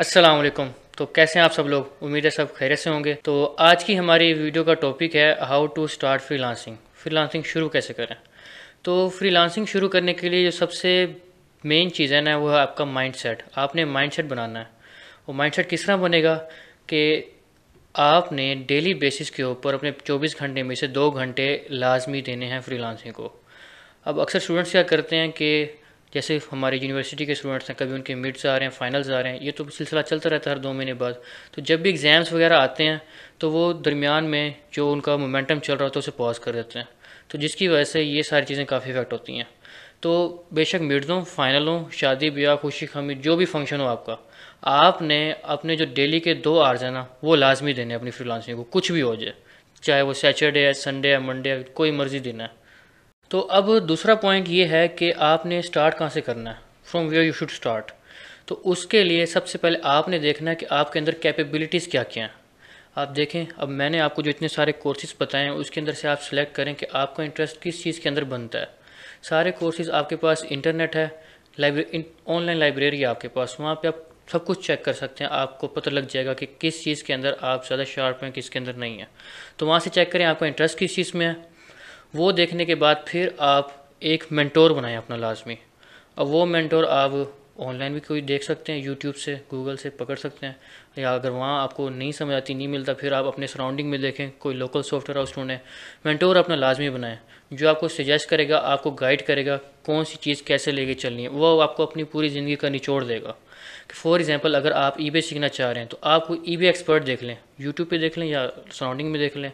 असलम तो कैसे हैं आप सब लोग उम्मीद है सब खैर से होंगे तो आज की हमारी वीडियो का टॉपिक है how to start freelancing free शुरू कैसे करें तो फ्री लांसिंग शुरू करने के लिए जो सबसे मेन चीज़ है ना वो है आपका माइंड सेट आपने माइंड सेट बनाना है वो माइंड सेट किस तरह बनेगा कि आपने डेली बेसिस के ऊपर अपने चौबीस घंटे में से दो घंटे लाजमी देने हैं फ्री लांसिंग को अब अक्सर स्टूडेंट्स क्या करते हैं कि जैसे हमारे यूनिवर्सिटी के स्टूडेंट्स हैं कभी उनके मिड्स आ रहे हैं फाइनल्स आ रहे हैं ये तो सिलसिला चलता रहता है हर दो महीने बाद तो जब भी एग्ज़ाम्स वगैरह आते हैं तो वो दरमियान में जो उनका मोमेंटम चल रहा होता है उसे पॉज कर देते हैं तो जिसकी वजह से ये सारी चीज़ें काफ़ी इफेक्ट होती हैं तो बेशक मिड्स हों फाइनल हों शादी ब्याह खुशी खामी जो भी फंक्शन हो आपका आपने अपने जो डेली के दो आर्ज हैं ना वो लाजमी देने अपनी फ्रीलांसिंग को कुछ भी हो जाए चाहे वो सैटरडे है संडे है मंडे है कोई मर्ज़ी देना है तो अब दूसरा पॉइंट ये है कि आपने स्टार्ट कहाँ से करना है from where you should start तो उसके लिए सबसे पहले आपने देखना है कि आपके अंदर कैपेबिलिटीज़ क्या क्या हैं आप देखें अब मैंने आपको जो इतने सारे कोर्सेज बताए हैं उसके अंदर से आप सिलेक्ट करें कि आपका इंटरेस्ट किस चीज़ के अंदर बनता है सारे कोर्सेज आपके पास इंटरनेट है लाइब्रेरी ऑनलाइन लाइब्रेरी है आपके पास वहाँ पर आप सब कुछ चेक कर सकते हैं आपको पता लग जाएगा कि किस चीज़ के अंदर आप ज़्यादा शार्प हैं किसके अंदर नहीं है तो वहाँ से चेक करें आपका इंटरेस्ट किस चीज़ में है वो देखने के बाद फिर आप एक मेंटोर बनाएं अपना लाजमी अब वो मेंटोर आप ऑनलाइन भी कोई देख सकते हैं यूट्यूब से गूगल से पकड़ सकते हैं या अगर वहाँ आपको नहीं समझ आती नहीं मिलता फिर आप अपने सराउंडिंग में देखें कोई लोकल सॉफ्टवेयर हाउस ढूंढें मेंटोर अपना लाजमी बनाएं जो आपको सजेस्ट करेगा आपको गाइड करेगा कौन सी चीज़ कैसे लेके चलनी है वो आपको अपनी पूरी ज़िंदगी का निचोड़ देगा कि फॉर एग्जांपल अगर आप ईबे सीखना चाह रहे हैं तो आप कोई ईबे एक्सपर्ट देख लें यूट्यूब पे देख लें या सराउंडिंग में देख लें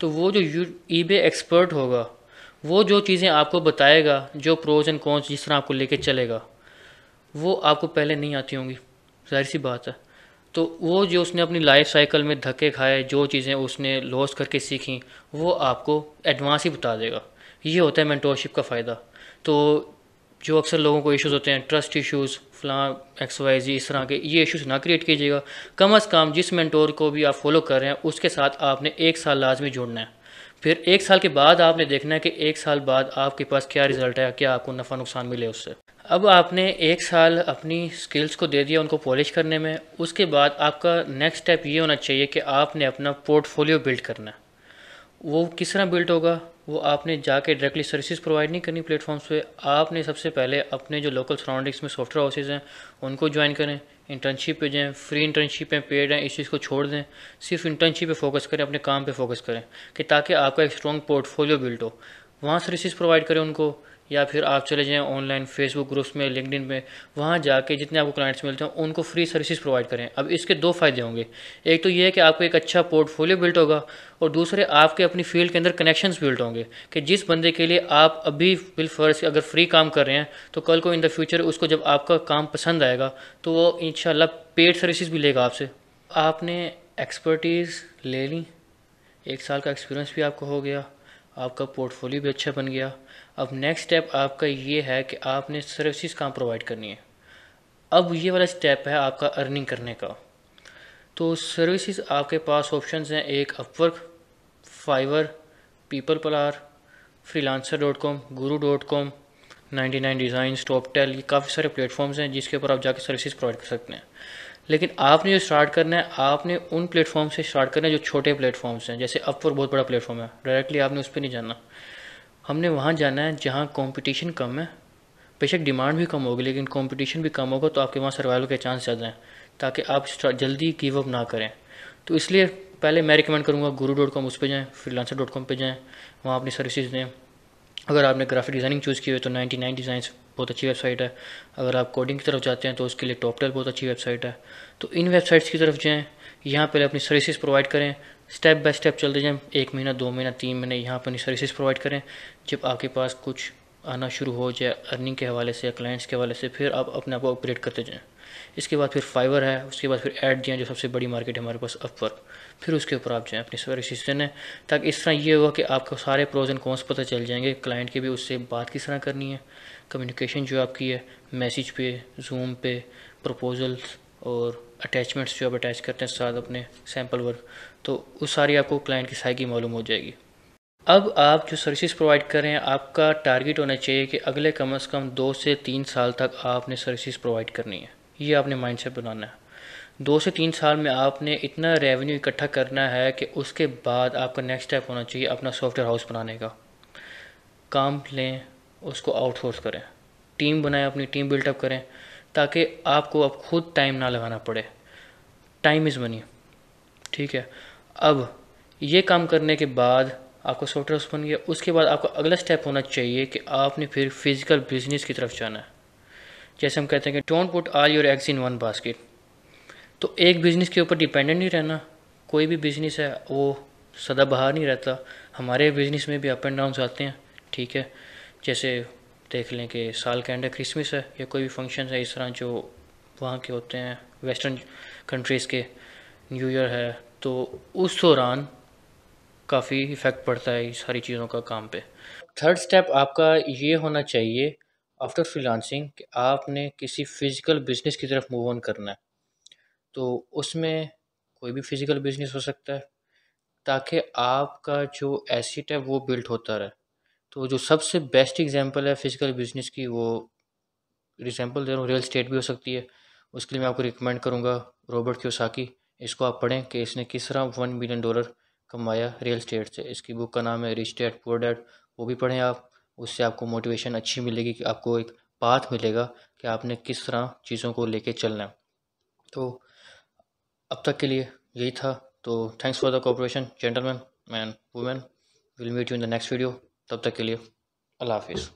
तो वो जो ईबे एक्सपर्ट होगा वो जो चीज़ें आपको बताएगा जो प्रोज एंड कॉन्स जिस तरह आपको लेके चलेगा वो आपको पहले नहीं आती होंगी जाहिर सी बात है तो वो जो उसने अपनी लाइफ साइकिल में धक्के खाए जो चीज़ें उसने लॉस करके सीखी वो आपको एडवांस ही बता देगा ये होता है मेंटोरशिप का फ़ायदा तो जो अक्सर लोगों को इश्यूज़ होते हैं ट्रस्ट इश्यूज़ फलां एक्स वाई जी इस तरह के ये इश्यूज़ ना क्रिएट कीजिएगा कम अज़ कम जिस मैंटोर को भी आप फॉलो कर रहे हैं उसके साथ आपने एक साल लाजमी जोड़ना है फिर एक साल के बाद आपने देखना है कि एक साल बाद आपके पास क्या रिजल्ट है क्या आपको नफ़ा नुकसान मिले उससे अब आपने एक साल अपनी स्किल्स को दे दिया उनको पॉलिश करने में उसके बाद आपका नेक्स्ट स्टेप ये होना चाहिए कि आपने अपना पोर्टफोलियो बिल्ड करना है वो किस तरह बिल्ड होगा वो आपने जाके डायरेक्टली सर्विसेज प्रोवाइड नहीं करनी प्लेटफॉर्म्स पे आपने सबसे पहले अपने जो लोकल सराउंडिंग्स में सॉफ्टवेयर हाउसेज हैं उनको ज्वाइन करें इंटर्नशिप पे जाएं फ्री इंटर्नशिप हैं पेड हैं इस चीज़ को छोड़ दें सिर्फ इंटर्नशिप पे फोकस करें अपने काम पे फोकस करें कि ताकि आपका एक स्ट्रॉन्ग पोर्टफोलियो बिल्ड हो वहाँ सर्विसेज प्रोवाइड करें उनको या फिर आप चले जाएँ ऑनलाइन फेसबुक ग्रुप्स में लिंकड में वहाँ जाके जितने आपको क्लाइंट्स मिलते हैं उनको फ्री सर्विसेज प्रोवाइड करें अब इसके दो फायदे होंगे एक तो ये है कि आपको एक अच्छा पोर्टफोलियो बिल्ट होगा और दूसरे आपके अपनी फील्ड के अंदर कनेक्शंस बिल्ट होंगे कि जिस बंदे के लिए आप अभी बिल फर्ज अगर फ्री काम कर रहे हैं तो कल को इन द फ्यूचर उसको जब आपका काम पसंद आएगा तो वो इन पेड सर्विसज भी लेगा आपसे आपने एक्सपर्टीज़ ले ली एक साल का एक्सपीरियंस भी आपको हो गया आपका पोर्टफोलियो भी अच्छा बन गया अब नेक्स्ट स्टेप आपका ये है कि आपने सर्विसेज कहाँ प्रोवाइड करनी है अब ये वाला स्टेप है आपका अर्निंग करने का तो सर्विसेज आपके पास ऑप्शन हैं एक Upwork Fiverr PeoplePerHour freelancer dot com guru dot com ninety nine design Toptal टेल ये काफ़ी सारे प्लेटफॉर्म्स हैं जिसके ऊपर आप जाकर सर्विसेज प्रोवाइड कर सकते हैं लेकिन आपने जो स्टार्ट करना है आपने उन प्लेटफॉर्म से स्टार्ट करना है जो छोटे प्लेटफॉर्म्स हैं जैसे अपवर बहुत बड़ा प्लेटफॉर्म है डायरेक्टली आपने उस पर नहीं जाना हमने वहाँ जाना है जहाँ कॉम्पिटिशन कम है बेशक डिमांड भी कम होगी लेकिन कॉम्पिटिशन भी कम होगा तो आपके वहाँ सर्वाइवल के चांस ज़्यादा हैं ताकि आप जल्दी गिव अप ना करें तो इसलिए पहले मैं रिकमेंड करूँगा गुरु डॉट कॉम उस पर जाएँ लांसर डॉट कॉम पर जाएँ वहाँ अपनी सर्विसेज दें अगर आपने ग्राफिक डिज़ाइनिंग चूज़ की हुई तो नाइन्टी नाइन डिज़ाइंस बहुत अच्छी वेबसाइट है अगर आप कोडिंग की तरफ जाते हैं तो उसके लिए टॉपटेल बहुत अच्छी वेबसाइट है तो इन वेबसाइट्स की तरफ जाएँ यहाँ पहले अपनी सर्विसेज प्रोवाइड करें स्टेप बाय स्टेप चलते जाएँ एक महीना दो महीना तीन महीने यहाँ पर अपनी सर्विसेज प्रोवाइड करें जब आपके पास कुछ आना शुरू हो जाए अर्निंग के हवाले से या क्लाइंट्स के हवाले से फिर आप अपने आप को अपग्रेड करते जाएँ इसके बाद फिर फाइवर है उसके बाद फिर ऐड जाएँ जो सबसे बड़ी मार्केट है हमारे पास अपवर फिर उसके ऊपर आप जाएँ अपनी सारी सिस्टम है ताकि इस तरह ये हुआ कि आपको सारे प्रोज एंड कॉन्स पता चल जाएंगे क्लाइंट के भी उससे बात किस तरह करनी है कम्युनिकेशन जो आपकी है मैसेज पे जूम पे प्रपोजल्स और अटैचमेंट्स जो आप अटैच करते हैं साथ अपने सैम्पल वर्क तो उस सारी आपको क्लाइंट की सहायकी मालूम हो जाएगी अब आप जो सर्विसेज प्रोवाइड कर रहे हैं आपका टारगेट होना चाहिए कि अगले कम अज़ कम दो से तीन साल तक आपने सर्विसेज प्रोवाइड करनी है ये आपने माइंड सेट बनाना है दो से तीन साल में आपने इतना रेवेन्यू इकट्ठा करना है कि उसके बाद आपका नेक्स्ट स्टेप होना चाहिए अपना सॉफ्टवेयर हाउस बनाने का काम लें उसको आउटसोर्स करें टीम बनाएं अपनी टीम बिल्टअप करें ताकि आपको अब खुद टाइम ना लगाना पड़े टाइम इज़ मनी ठीक है अब ये काम करने के बाद आपको सॉफ्टवेयर हाउस बन गया उसके बाद आपका अगला स्टेप होना चाहिए कि आपने फिर फिज़िकल बिजनेस की तरफ जाना है जैसे हम कहते हैं कि don't put all your eggs in one basket तो एक बिज़नेस के ऊपर डिपेंडेंट नहीं रहना कोई भी बिज़नेस है वो सदा बाहर नहीं रहता हमारे बिज़नेस में भी अप एंड डाउन आते हैं ठीक है जैसे देख लें कि साल के एंड क्रिसमस है या कोई भी फंक्शन है इस तरह जो वहाँ के होते हैं वेस्टर्न कंट्रीज़ के न्यू ईयर है तो उस दौरान काफ़ी इफ़ेक्ट पड़ता है सारी चीज़ों का काम पे थर्ड स्टेप आपका ये होना चाहिए आफ्टर फ्रीलांसिंग आपने किसी फिजिकल बिजनेस की तरफ मूव ऑन करना है तो उसमें कोई भी फिजिकल बिजनेस हो सकता है ताकि आपका जो एसिट है वो बिल्ट होता रहे तो जो सबसे बेस्ट एग्जांपल है फिजिकल बिजनेस की वो एग्जांपल दे रहा हूँ रियल स्टेट भी हो सकती है उसके लिए मैं आपको रिकमेंड करूँगा रॉबर्ट क्योसाकी इसको आप पढ़ें कि इसने किस तरह वन मिलियन डॉलर कमाया रियल स्टेट से इसकी बुक का नाम है रिच डैड पुअर डैड वो भी पढ़ें आप उससे आपको मोटिवेशन अच्छी मिलेगी कि आपको एक पाथ मिलेगा कि आपने किस तरह चीज़ों को लेके चलना है तो अब तक के लिए यही था तो thanks for the cooperation gentleman man women will meet you in the next video तब तक के लिए अल्लाह हाफिज़